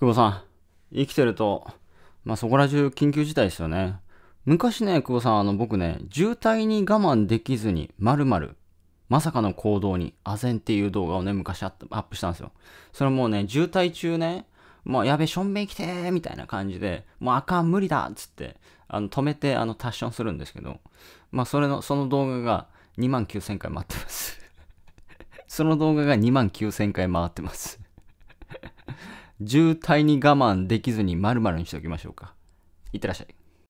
久保さん、生きてると、まあ、そこら中緊急事態ですよね。昔ね、久保さん、あの、僕ね、渋滞に我慢できずに、まるまる、まさかの行動に、あぜんっていう動画をね、昔アップしたんですよ。それもうね、渋滞中ね、もうやべ、しょんべん来てーみたいな感じで、もうあかん、無理だっつって、あの、止めて、あの、達ンするんですけど、まあ、それの、その動画が2万9000回回ってます。その動画が2万9000回回ってます渋滞に我慢できずに〇〇にしておきましょうか。いってらっしゃい。